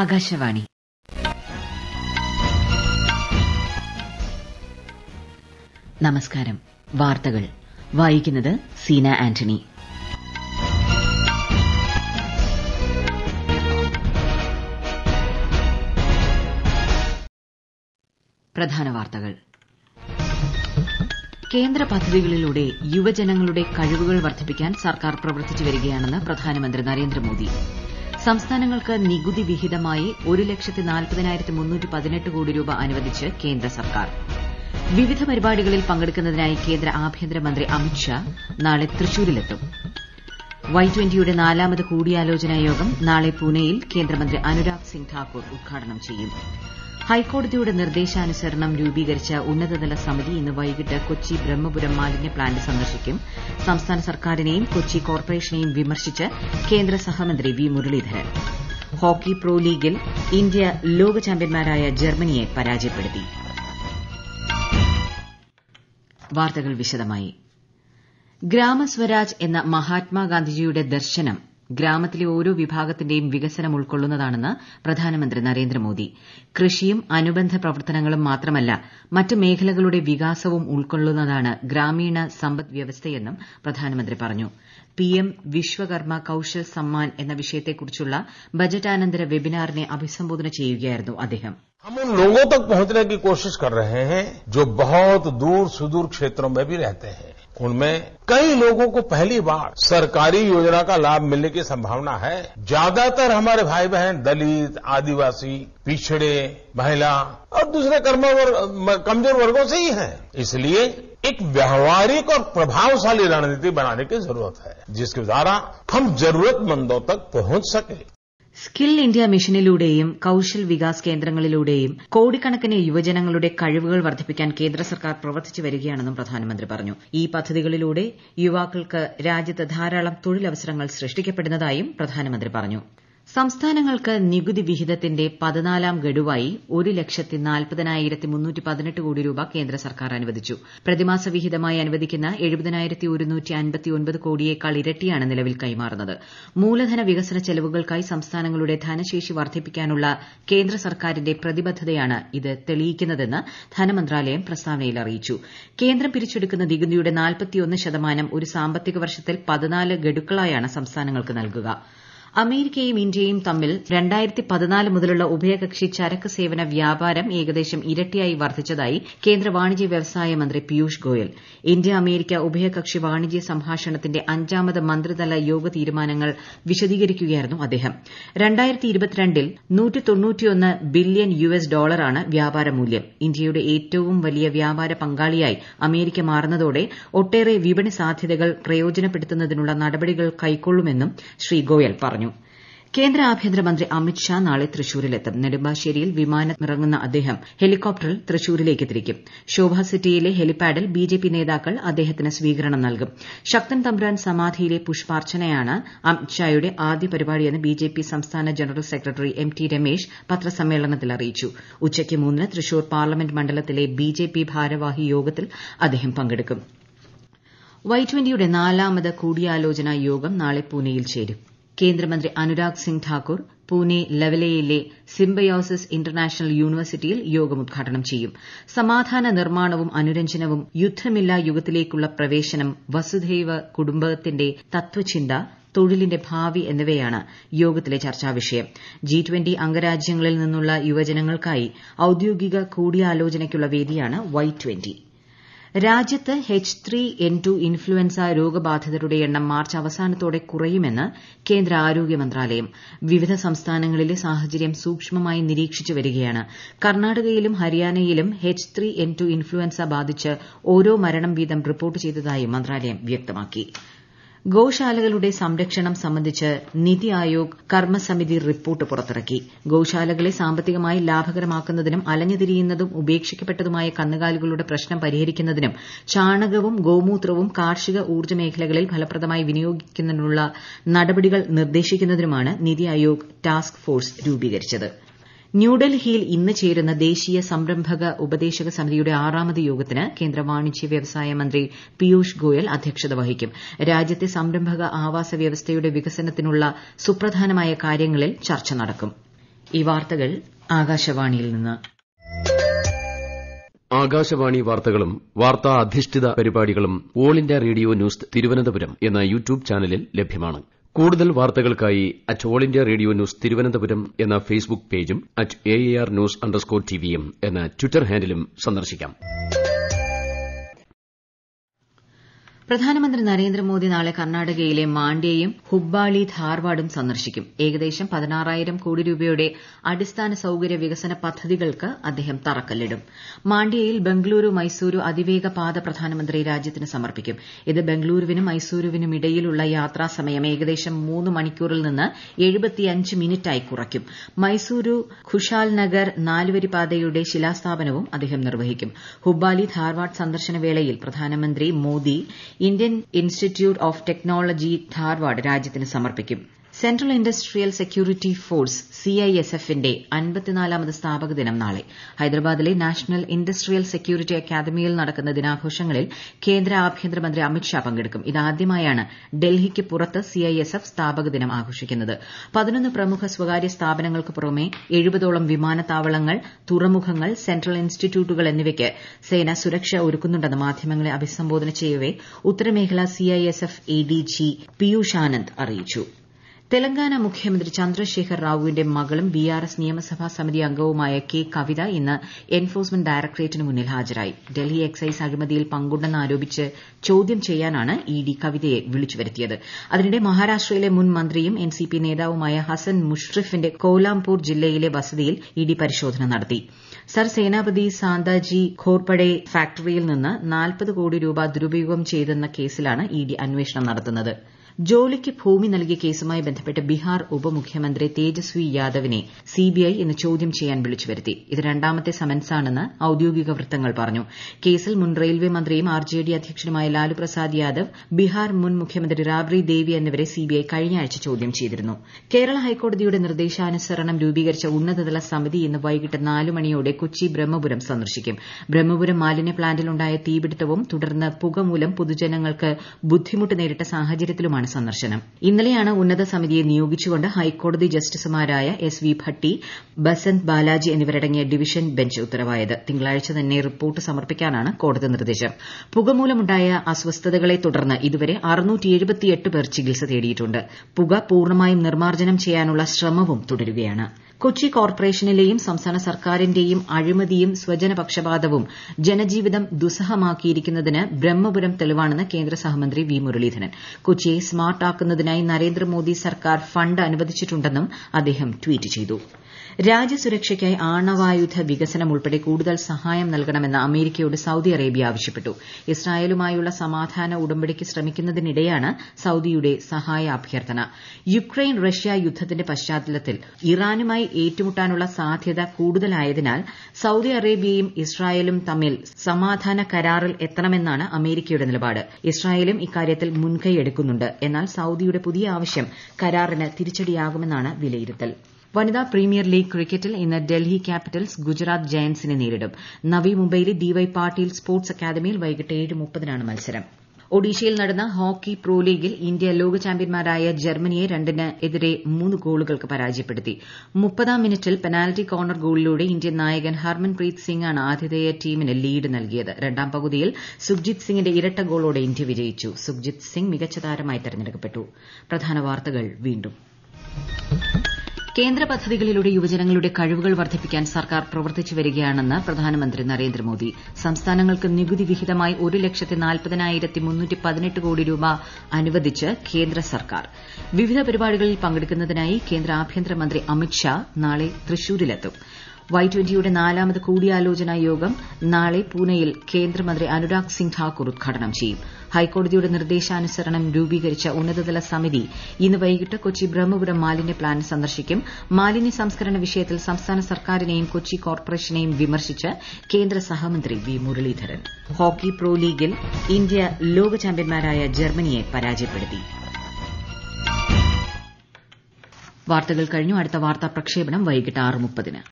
ആകാശവാണി നമസ്കാരം വാർത്തകൾ വായിക്കുന്നത് സീന ആന്റണി പ്രധാന വാർത്തകൾ കേന്ദ്ര പദ്ധതികളിലൂടെ യുവജനങ്ങളുടെ കഴിവുകൾ വർദ്ധിപ്പിക്കാൻ സർക്കാർ പ്രവർത്തിച്ചു വരികയാണെന്ന് പ്രധാനമന്ത്രി നരേന്ദ്രമോദി സംസ്ഥാനങ്ങൾക്ക് നികുതി വിഹിതമായി ഒരു ലക്ഷത്തി നാൽപ്പതിനായിരത്തി കോടി രൂപ അനുവദിച്ച് കേന്ദ്ര സർക്കാർ വിവിധ പരിപാടികളിൽ പങ്കെടുക്കുന്നതിനായി കേന്ദ്ര ആഭ്യന്തരമന്ത്രി അമിത് ഷാ നാളെ തൃശൂരിലെത്തും വൈ ട്വന്റിയുടെ നാലാമത് കൂടിയാലോചനാ യോഗം നാളെ പൂനെയിൽ കേന്ദ്രമന്ത്രി അനുരാഗ് സിംഗ് ഠാക്കൂർ ഉദ്ഘാടനം ചെയ്യും ഹൈക്കോടതിയുടെ നിർദ്ദേശാനുസരണം രൂപീകരിച്ച ഉന്നതതല സമിതി ഇന്ന് വൈകിട്ട് കൊച്ചി ബ്രഹ്മപുരം മാലിന്യ പ്ലാന്റ് സന്ദർശിക്കും സംസ്ഥാന സർക്കാരിനെയും കൊച്ചി കോർപ്പറേഷനെയും വിമർശിച്ച് കേന്ദ്ര സഹമന്ത്രി വി മുരളീധരൻ ഹോക്കി പ്രോ ലീഗിൽ ഇന്ത്യ ലോക ചാമ്പ്യൻമാരായ ജർമ്മനിയെ പരാജയപ്പെടുത്തി വാർത്തകൾ വിശദമായി ഗ്രാമസ്വരാജ് എന്ന മഹാത്മാഗാന്ധിജിയുടെ ദർശനം ഗ്രാമത്തിലെ ഓരോ വിഭാഗത്തിന്റെയും വികസനം ഉൾക്കൊള്ളുന്നതാണെന്ന് പ്രധാനമന്ത്രി നരേന്ദ്രമോദി കൃഷിയും അനുബന്ധ പ്രവർത്തനങ്ങളും മാത്രമല്ല മറ്റ് മേഖലകളുടെ വികാസവും ഉൾക്കൊള്ളുന്നതാണ് ഗ്രാമീണ സമ്പദ് വ്യവസ്ഥയെന്നും പ്രധാനമന്ത്രി പറഞ്ഞു പിഎം വിശ്വകർമ്മ കൌശൽ സമ്മാൻ എന്ന വിഷയത്തെക്കുറിച്ചുള്ള ബജറ്റാനന്തര വെബിനാറിനെ അഭിസംബോധന ചെയ്യുകയായിരുന്നു അദ്ദേഹം हम उन लोगों तक पहुंचने की कोशिश कर रहे हैं जो बहुत दूर सुदूर क्षेत्रों में भी रहते हैं उनमें कई लोगों को पहली बार सरकारी योजना का लाभ मिलने की संभावना है ज्यादातर हमारे भाई बहन दलित आदिवासी पिछड़े महिला और दूसरे कर्म कमजोर वर्गों से ही हैं इसलिए एक व्यावहारिक और प्रभावशाली रणनीति बनाने की जरूरत है जिसके द्वारा हम जरूरतमंदों तक पहुंच सकें സ്കിൽ ഇന്ത്യ മിഷനിലൂടെയും കൌശൽ വികാസ് കേന്ദ്രങ്ങളിലൂടെയും കോടിക്കണക്കിന് യുവജനങ്ങളുടെ കഴിവുകൾ വർദ്ധിപ്പിക്കാൻ കേന്ദ്ര സർക്കാർ പ്രവർത്തിച്ചു വരികയാണെന്നും പ്രധാനമന്ത്രി പറഞ്ഞു ഈ പദ്ധതികളിലൂടെ യുവാക്കൾക്ക് രാജ്യത്ത് ധാരാളം തൊഴിലവസരങ്ങൾ സൃഷ്ടിക്കപ്പെടുന്നതായും പ്രധാനമന്ത്രി പറഞ്ഞു സംസ്ഥാനങ്ങൾക്ക് നികുതി വിഹിതത്തിന്റെ പതിനാലാം ഗഡുവായി ഒരു ലക്ഷത്തി നാൽപ്പതിനായിരത്തി കോടി രൂപ കേന്ദ്ര സർക്കാർ അനുവദിച്ചു പ്രതിമാസ വിഹിതമായി അനുവദിക്കുന്ന കോടിയേക്കാൾ ഇരട്ടിയാണ് നിലവിൽ കൈമാറുന്നത് മൂലധന വികസന ചെലവുകൾക്കായി സംസ്ഥാനങ്ങളുടെ ധനശേഷി വർദ്ധിപ്പിക്കാനുള്ള കേന്ദ്ര സർക്കാരിന്റെ പ്രതിബദ്ധതയാണ് ഇത് തെളിയിക്കുന്നതെന്ന് ധനമന്ത്രാലയം പ്രസ്താവനയിൽ അറിയിച്ചു കേന്ദ്രം പിരിച്ചെടുക്കുന്ന നികുതിയുടെ ശതമാനം ഒരു സാമ്പത്തിക വർഷത്തിൽ പതിനാല് ഗഡുക്കളായാണ് സംസ്ഥാനങ്ങൾക്ക് നൽകുക അമേരിക്കയും ഇന്ത്യയും തമ്മിൽ മുതലുള്ള ഉഭയകക്ഷി ചരക്ക് സേവന വ്യാപാരം ഏകദേശം ഇരട്ടിയായി വർദ്ധിച്ചതായി കേന്ദ്ര വാണിജ്യ വ്യവസായ മന്ത്രി പിയൂഷ് ഗോയൽ ഇന്ത്യ അമേരിക്ക ഉഭയകക്ഷി വാണിജ്യ സംഭാഷണത്തിന്റെ അഞ്ചാമത് മന്ത്രിതല യോഗ തീരുമാനങ്ങൾ വിശദീകരിക്കുകയായിരുന്നു അദ്ദേഹം ബില്യൺ യുഎസ് ഡോളറാണ് വ്യാപാര മൂല്യം ഇന്ത്യയുടെ ഏറ്റവും വലിയ വ്യാപാര പങ്കാളിയായി അമേരിക്ക മാറുന്നതോടെ ഒട്ടേറെ വിപണി സാധ്യതകൾ പ്രയോജനപ്പെടുത്തുന്നതിനുള്ള നടപടികൾ കൈക്കൊള്ളുമെന്നും ശ്രീ ഗോയൽ പറഞ്ഞു പറഞ്ഞു കേന്ദ്ര ആഭ്യന്തരമന്ത്രി അമിത് ഷാ നാളെ തൃശൂരിലെത്തും നെടുമ്പാശ്ശേരിയിൽ വിമാനമിറങ്ങുന്ന അദ്ദേഹം ഹെലികോപ്റ്ററിൽ തൃശൂരിലേക്ക് തിരിക്കും ശോഭാ സിറ്റിയിലെ ഹെലിപാഡിൽ ബിജെപി നേതാക്കൾ അദ്ദേഹത്തിന് സ്വീകരണം നൽകും ശക്തൻ തമ്പുരാൻ സമാധിയിലെ പുഷ്പാർച്ചനയാണ് അമിത് ഷായുടെ ആദ്യ പരിപാടിയെന്ന് ബിജെപി സംസ്ഥാന general secretary M T Ramesh പത്രസമ്മേളനത്തിൽ അറിയിച്ചു ഉച്ചയ്ക്ക് മൂന്നിന് തൃശൂർ പാർലമെന്റ് മണ്ഡലത്തിലെ ബിജെപി ഭാരവാഹി യോഗത്തിൽ അദ്ദേഹം പങ്കെടുക്കും വൈ ട്വന്റിയുടെ നാലാമത് കൂടിയാലോചന യോഗം നാളെ പൂനെയിൽ ചേരും കേന്ദ്രമന്ത്രി അനുരാഗ് സിംഗ് ഠാക്കൂർ പൂനെ ലവലേയിലെ സിംബയോസിസ് ഇന്റർനാഷണൽ യൂണിവേഴ്സിറ്റിയിൽ യോഗം ഉദ്ഘാടനം ചെയ്യും സമാധാന നിർമ്മാണവും അനുരഞ്ജനവും യുദ്ധമില്ലാ യുഗത്തിലേക്കുള്ള പ്രവേശനം വസുധൈവ കുടുംബകത്തിന്റെ തത്വചിന്ത തൊഴിലിന്റെ ഭാവി എന്നിവയാണ് യോഗത്തിലെ ചർച്ചാവിഷയം ജി അംഗരാജ്യങ്ങളിൽ നിന്നുള്ള യുവജനങ്ങൾക്കായി ഔദ്യോഗിക കൂടിയാലോചനയ്ക്കുള്ള വേദിയാണ് വൈ രാജ്യത്ത് H three N two influenza രോഗബാധിതരുടെ എണ്ണം മാർച്ച് അവസാനത്തോടെ കുറയുമെന്ന് കേന്ദ്ര ആരോഗ്യ മന്ത്രാലയം വിവിധ സംസ്ഥാനങ്ങളിലെ സാഹചര്യം സൂക്ഷ്മമായി നിരീക്ഷിച്ചു വരികയാണ് കർണാടകയിലും ഹരിയാനയിലും H three N two influenza ബാധിച്ച് ഓരോ മരണം വീതം റിപ്പോർട്ട് ചെയ്തതായി മന്ത്രാലയം വ്യക്തമാക്കി ഗോശാലകളുടെ സംരക്ഷണം സംബന്ധിച്ച് നിതി ആയോഗ് കർമ്മസമിതി റിപ്പോർട്ട് പുറത്തിറക്കി ഗോശാലകളെ സാമ്പത്തികമായി ലാഭകരമാക്കുന്നതിനും അലഞ്ഞുതിരിയുന്നതും ഉപേക്ഷിക്കപ്പെട്ടതുമായ കന്നുകാലികളുടെ പ്രശ്നം പരിഹരിക്കുന്നതിനും ചാണകവും ഗോമൂത്രവും കാർഷിക ഊർജ്ജ മേഖലകളിൽ ഫലപ്രദമായി വിനിയോഗിക്കുന്നതിനുള്ള നടപടികൾ നിർദ്ദേശിക്കുന്നതിനുമാണ് നിതി ആയോഗ് ടാസ്ക് ഫോഴ്സ് രൂപീകരിച്ചത് ന്യൂഡൽഹിയിൽ ഇന്ന് ചേരുന്ന ദേശീയ സംരംഭക ഉപദേശക സമിതിയുടെ ആറാമത് യോഗത്തിന് കേന്ദ്ര വാണിജ്യ വ്യവസായ മന്ത്രി പിയൂഷ് ഗോയൽ അധ്യക്ഷത വഹിക്കും രാജ്യത്തെ സംരംഭക ആവാസ വ്യവസ്ഥയുടെ വികസനത്തിനുള്ള സുപ്രധാനമായ കാര്യങ്ങളിൽ ചർച്ച നടക്കും ഈ വാർത്തകൾ ആകാശവാണിയിൽ നിന്ന് ആകാശവാണി വാർത്തകളും വാർത്താ അധിഷ്ഠിത പരിപാടികളും all India radio news Thiruvananthapuram എന്ന യൂട്യൂബ് ചാനലിൽ ലഭ്യമാണ് കൂടുതൽ വാർത്തകൾക്കായി at all India radio news Thiruvananthapuram എന്ന ഫേസ്ബുക്ക് പേജും at A A R news underscore ടിവിയും എന്ന ട്വിറ്റർ ഹാൻഡിലും സന്ദർശിക്കാം പ്രധാനമന്ത്രി നരേന്ദ്രമോദി നാളെ കർണാടകയിലെ മാണ്ഡ്യയും ഹുബ്ബാളി ധാർവാഡും സന്ദർശിക്കും ഏകദേശം പതിനാറായിരം കോടി രൂപയുടെ അടിസ്ഥാന സൌകര്യ വികസന പദ്ധതികൾക്ക് അദ്ദേഹം തറക്കല്ലിടും മാണ്ഡ്യയിൽ ബംഗളൂരു മൈസൂരു അതിവേഗ പാത പ്രധാനമന്ത്രി രാജ്യത്തിന് സമർപ്പിക്കും ഇത് ബംഗളൂരുവിനും മൈസൂരുവിനും ഇടയിലുള്ള യാത്രാ സമയം ഏകദേശം മൂന്ന് മണിക്കൂറിൽ നിന്ന് മിനിറ്റായി കുറയ്ക്കും മൈസൂരു നഗർ നാലുവരി പാതയുടെ ശിലാസ്ഥാപനവും അദ്ദേഹം നിർവ്വഹിക്കും ഹുബ്ബാലി ധാർവാഡ് സന്ദർശന വേളയിൽ പ്രധാനമന്ത്രി Modi Indian institute of technology Dharwad രാജ്യത്തിന് സമർപ്പിക്കൂം സെൻട്രൽ ഇൻഡസ്ട്രിയൽ സെക്യൂരിറ്റി ഫോഴ്സ് സിഐഎസ്എഫിന്റെ അൻപത്തിനാലാമത് സ്ഥാപക ദിനം നാളെ ഹൈദരാബാദിലെ നാഷണൽ ഇൻഡസ്ട്രിയൽ സെക്യൂരിറ്റി അക്കാദമിയിൽ നടക്കുന്ന ദിനാഘോഷങ്ങളിൽ കേന്ദ്ര ആഭ്യന്തരമന്ത്രി അമിത് ഷാ പങ്കെടുക്കും ഇതാദ്യമായാണ് ഡൽഹിക്ക് പുറത്ത് സിഐഎസ്എഫ് സ്ഥാപക ദിനം ആഘോഷിക്കുന്നത് പ്രമുഖ സ്വകാര്യ സ്ഥാപനങ്ങൾക്ക് പുറമെ എഴുപതോളം വിമാനത്താവളങ്ങൾ തുറമുഖങ്ങൾ സെൻട്രൽ ഇൻസ്റ്റിറ്റ്യൂട്ടുകൾ എന്നിവയ്ക്ക് സേന സുരക്ഷ ഒരുക്കുന്നുണ്ടെന്ന് മാധ്യമങ്ങളെ അഭിസംബോധന ചെയ്യവെ ഉത്തരമേഖല സിഐഎസ്എഫ് എഡിജി പിയൂഷ് ആനന്ദ് അറിയിച്ചു തെലങ്കാന മുഖ്യമന്ത്രി ചന്ദ്രശേഖർ റാവുവിന്റെ മകളും ബിആർഎസ് നിയമസഭാ സമിതി അംഗവുമായ കെ കവിത ഇന്ന് എൻഫോഴ്സ്മെന്റ് ഡയറക്ടറേറ്റിന് മുന്നിൽ ഹാജരായി ഡൽഹി എക്സൈസ് അഴിമതിയിൽ പങ്കുണ്ടെന്ന് ആരോപിച്ച് ചോദ്യം ചെയ്യാനാണ് ഇഡി കവിതയെ വരുത്തിയത് അതിനിടെ മഹാരാഷ്ട്രയിലെ മുൻ മന്ത്രിയും എൻസിപി നേതാവുമായ ഹസൻ മുഷ്റിഫിന്റെ കോലാംപൂർ ജില്ലയിലെ വസതിയിൽ ഇഡി പരിശോധന നടത്തി സർ സേനാപതി സാന്താജി ഘോർപഡെ ഫാക്ടറിയിൽ നിന്ന് നാൽപ്പത് കോടി രൂപ ദുരുപയോഗം ചെയ്തെന്ന കേസിലാണ് ഇഡി അന്വേഷണം നടത്തുന്നത് ജോളിക്ക് ഭൂമി നൽകിയ കേസുമായി ബന്ധപ്പെട്ട് ബിഹാർ ഉപമുഖ്യമന്ത്രി തേജസ്വി യാദവിനെ സിബിഐ ഇന്ന് ചോദ്യം ചെയ്യാൻ വിളിച്ചുവരുത്തി ഇത് രണ്ടാമത്തെ സമൻസാണെന്ന് ഔദ്യോഗിക വൃത്തങ്ങൾ പറഞ്ഞു കേസിൽ മുൻ റെയിൽവേ മന്ത്രിയും ആർജെഡി അധ്യക്ഷനുമായ ലാലു പ്രസാദ് യാദവ് ബിഹാർ മുൻ മുഖ്യമന്ത്രി റാബ്രി ദേവി എന്നിവരെ സിബിഐ കഴിഞ്ഞ ആഴ്ച ചോദ്യം ചെയ്തിരുന്നു കേരള ഹൈക്കോടതിയുടെ നിർദ്ദേശാനുസരണം രൂപീകരിച്ച ഉന്നതതല സമിതി ഇന്ന് വൈകിട്ട് നാല് മണിയോടെ കൊച്ചി ബ്രഹ്മപുരം സന്ദർശിക്കും ബ്രഹ്മപുരം മാലിന്യ പ്ലാന്റിലുണ്ടായ തീപിടുത്തവും തുടർന്ന് പുകമൂലം പൊതുജനങ്ങൾക്ക് ബുദ്ധിമുട്ട് നേരിട്ട സാഹചര്യത്തിലുമാണ് ഇന്നലെയാണ് സന്ദർശനം ഇന്നലെയാണ് ഉന്നത സമിതിയെ നിയോഗിച്ചുകൊണ്ട് ഹൈക്കോടതി ജസ്റ്റിസുമാരായ എസ് വി ഭട്ടി ബസന്ത് ബാലാജി എന്നിവരടങ്ങിയ ഡിവിഷൻ ബെഞ്ച് ഉത്തരവായത് തിങ്കളാഴ്ച തന്നെ റിപ്പോർട്ട് സമർപ്പിക്കാനാണ് കോടതി നിർദ്ദേശം പുകമൂലമുണ്ടായ അസ്വസ്ഥതകളെ തുടർന്ന് ഇതുവരെ പേർ ചികിത്സ തേടിയിട്ടുണ്ട് പുക പൂർണ്ണമായും നിർമ്മാർജ്ജനം ചെയ്യാനുള്ള ശ്രമവും തുടരുകയാണ്ട് കൊച്ചി കോർപ്പറേഷനിലെയും സംസ്ഥാന സർക്കാരിന്റെയും അഴിമതിയും സ്വജനപക്ഷപാതവും ജനജീവിതം ദുസ്സഹമാക്കിയിരിക്കുന്നതിന് ബ്രഹ്മപുരം തെളിവാണെന്ന് കേന്ദ്ര സഹമന്ത്രി വി മുരളീധരൻ കൊച്ചിയെ സ്മാർട്ട് ആക്കുന്നതിനായി നരേന്ദ്രമോദി സർക്കാർ ഫണ്ട് അനുവദിച്ചിട്ടുണ്ടെന്നും അദ്ദേഹം ട്വീറ്റ് ചെയ്തു രാജ്യസുരക്ഷയ്ക്കായി ആണവായുധ വികസനം ഉൾപ്പെടെ കൂടുതൽ സഹായം നൽകണമെന്ന് അമേരിക്കയോട് സൌദി അറേബ്യ ആവശ്യപ്പെട്ടു ഇസ്രായേലുമായുള്ള സമാധാന ഉടമ്പടിക്ക് ശ്രമിക്കുന്നതിനിടെയാണ് സൌദിയുടെ സഹായ അഭ്യർത്ഥന യുക്രൈൻ റഷ്യ യുദ്ധത്തിന്റെ പശ്ചാത്തലത്തിൽ ഇറാനുമായി ഏറ്റുമുട്ടാനുള്ള സാധ്യത കൂടുതലായതിനാൽ സൌദി അറേബ്യയും ഇസ്രായേലും തമ്മിൽ സമാധാന കരാറിൽ എത്തണമെന്നാണ് അമേരിക്കയുടെ നിലപാട് ഇസ്രായേലും ഇക്കാര്യത്തിൽ മുൻകൈയെടുക്കുന്നുണ്ട് എന്നാൽ സൌദിയുടെ പുതിയ ആവശ്യം കരാറിന് തിരിച്ചടിയാകുമെന്നാണ് വിലയിരുത്തൽ വനിതാ പ്രീമിയർ ലീഗ് ക്രിക്കറ്റിൽ ഇന്ന് ഡൽഹി ക്യാപിറ്റൽസ് ഗുജറാത്ത് ജയന്റ്സിനെ നേരിടും നവി മുംബൈയിലെ ഡി വൈ പാട്ടീൽ സ്പോർട്സ് അക്കാദമിയിൽ വൈകിട്ട് ഏഴ് മത്സരം ഒഡീഷയിൽ നടന്ന ഹോക്കി പ്രോ ലീഗിൽ ഇന്ത്യ ലോക ചാമ്പ്യൻമാരായ ജർമ്മനിയെ രണ്ടിനെതിരെ മൂന്ന് ഗോളുകൾക്ക് പരാജയപ്പെടുത്തി മുപ്പതാം മിനിറ്റിൽ പെനാൽറ്റി കോർണർ ഗോളിലൂടെ ഇന്ത്യൻ നായകൻ ഹർമൻപ്രീത് സിംഗാണ് ആതിഥേയ ടീമിന് ലീഡ് നൽകിയത് രണ്ടാം പകുതിയിൽ സുഖ്ജിത് സിംഗിന്റെ ഇരട്ട ഗോളോടെ ഇന്ത്യ വിജയിച്ചു സുഖ്ജിത് സിംഗ് മികച്ച താരമായി തെരഞ്ഞെടുക്കപ്പെട്ടു കേന്ദ്ര പദ്ധതികളിലൂടെ യുവജനങ്ങളുടെ കഴിവുകൾ വർദ്ധിപ്പിക്കാൻ സർക്കാർ പ്രവർത്തിച്ചു വരികയാണെന്ന് പ്രധാനമന്ത്രി നരേന്ദ്രമോദി സംസ്ഥാനങ്ങൾക്ക് നികുതി വിഹിതമായി ഒരു ലക്ഷത്തി നാൽപ്പതിനായിരത്തി മുന്നൂറ്റി പതിനെട്ട് കോടി രൂപ അനുവദിച്ച് കേന്ദ്ര സർക്കാർ വിവിധ പരിപാടികളിൽ പങ്കെടുക്കുന്നതിനായി കേന്ദ്ര ആഭ്യന്തര മന്ത്രി അമിത് ഷാ നാളെ തൃശൂരിലെത്തും വൈ ട്വന്റിയുടെ നാലാമത് കൂടിയാലോചനാ യോഗം നാളെ പൂനെയിൽ കേന്ദ്രമന്ത്രി അനുരാഗ് സിംഗ് ഠാക്കൂർ ഉദ്ഘാടനം ചെയ്യും ഹൈക്കോടതിയുടെ നിർദ്ദേശാനുസരണം രൂപീകരിച്ച ഉന്നതതല സമിതി ഇന്ന് വൈകിട്ട് കൊച്ചി ബ്രഹ്മപുരം മാലിന്യ പ്ലാന്റ് സന്ദർശിക്കും മാലിന്യ സംസ്കരണ വിഷയത്തിൽ സംസ്ഥാന സർക്കാരിനെയും കൊച്ചി കോർപ്പറേഷനെയും വിമർശിച്ച് കേന്ദ്ര സഹമന്ത്രി വി മുരളീധരൻ ഹോക്കി പ്രോ ലീഗിൽ ഇന്ത്യ ലോക ചാമ്പ്യന്മാരായ ജർമ്മനിയെ പരാജയപ്പെടുത്തി വാർത്തകൾ കഴിഞ്ഞു അടുത്ത വാർത്താ പ്രക്ഷേപണം വൈകിട്ട് ആറ് മുപ്പതിന്